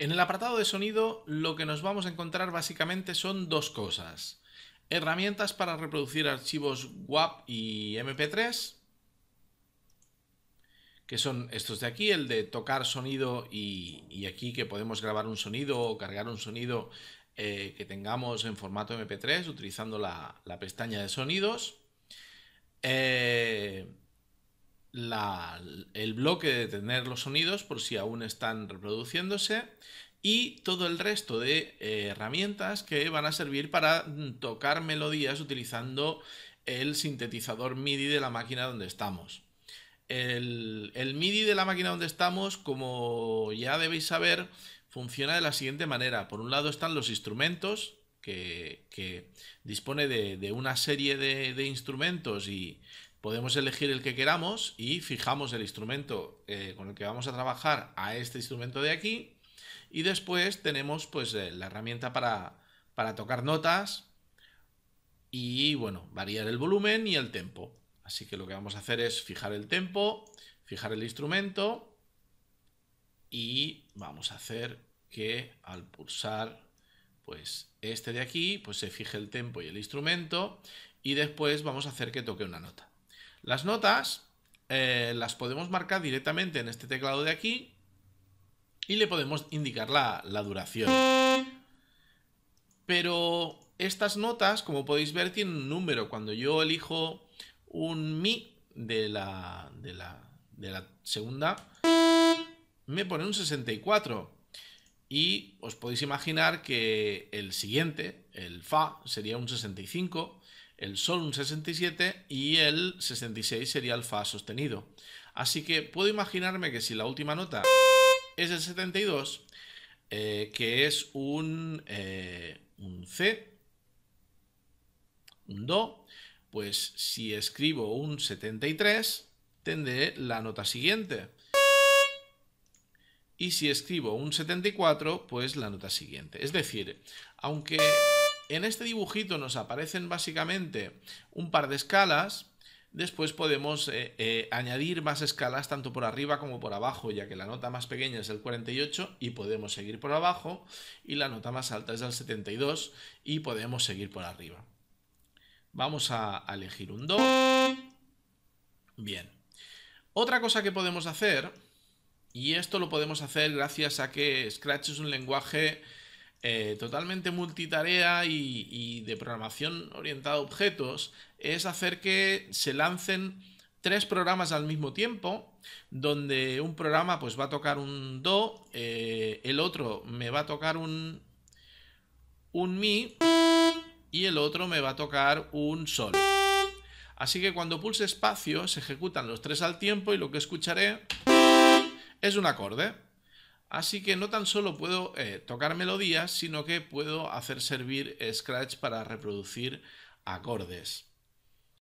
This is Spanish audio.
En el apartado de sonido lo que nos vamos a encontrar básicamente son dos cosas. Herramientas para reproducir archivos WAP y MP3, que son estos de aquí, el de tocar sonido y, aquí que podemos grabar un sonido o cargar un sonido eh, que tengamos en formato MP3 utilizando la, pestaña de sonidos. Eh, el bloque de tener los sonidos por si aún están reproduciéndose y todo el resto de eh, herramientas que van a servir para mm, tocar melodías utilizando el sintetizador MIDI de la máquina donde estamos. El, MIDI de la máquina donde estamos, como ya debéis saber, funciona de la siguiente manera. Por un lado están los instrumentos, que, dispone de, una serie de instrumentos y podemos elegir el que queramos y fijamos el instrumento eh, con el que vamos a trabajar a este instrumento de aquí. Y después tenemos pues eh, la herramienta para, tocar notas y bueno, variar el volumen y el tempo. Así que lo que vamos a hacer es fijar el tempo, fijar el instrumento y vamos a hacer que al pulsar pues este de aquí, pues se fije el tempo y el instrumento y después vamos a hacer que toque una nota. Las notas eh, las podemos marcar directamente en este teclado de aquí y le podemos indicar la, duración. Pero estas notas, como podéis ver, tienen un número. Cuando yo elijo un mi de la, de la, de la segunda, me pone un 64. Y os podéis imaginar que el siguiente, el fa, sería un 65 el sol un 67 y el 66 sería el fa sostenido. Así que puedo imaginarme que si la última nota es el 72, eh, que es un, eh, un C, un Do, pues si escribo un 73, tendré la nota siguiente. Y si escribo un 74, pues la nota siguiente. Es decir, aunque en este dibujito nos aparecen básicamente un par de escalas. Después podemos eh, eh, añadir más escalas tanto por arriba como por abajo, ya que la nota más pequeña es el 48 y podemos seguir por abajo, y la nota más alta es el 72 y podemos seguir por arriba. Vamos a elegir un Do. Bien. Otra cosa que podemos hacer, y esto lo podemos hacer gracias a que Scratch es un lenguaje eh, totalmente multitarea y, de programación orientada a objetos es hacer que se lancen tres programas al mismo tiempo, donde un programa pues va a tocar un do, eh, el otro me va a tocar un, un mi y el otro me va a tocar un sol. Así que cuando pulse espacio se ejecutan los tres al tiempo y lo que escucharé es un acorde. Así que no tan solo puedo eh, tocar melodías, sino que puedo hacer servir Scratch para reproducir acordes.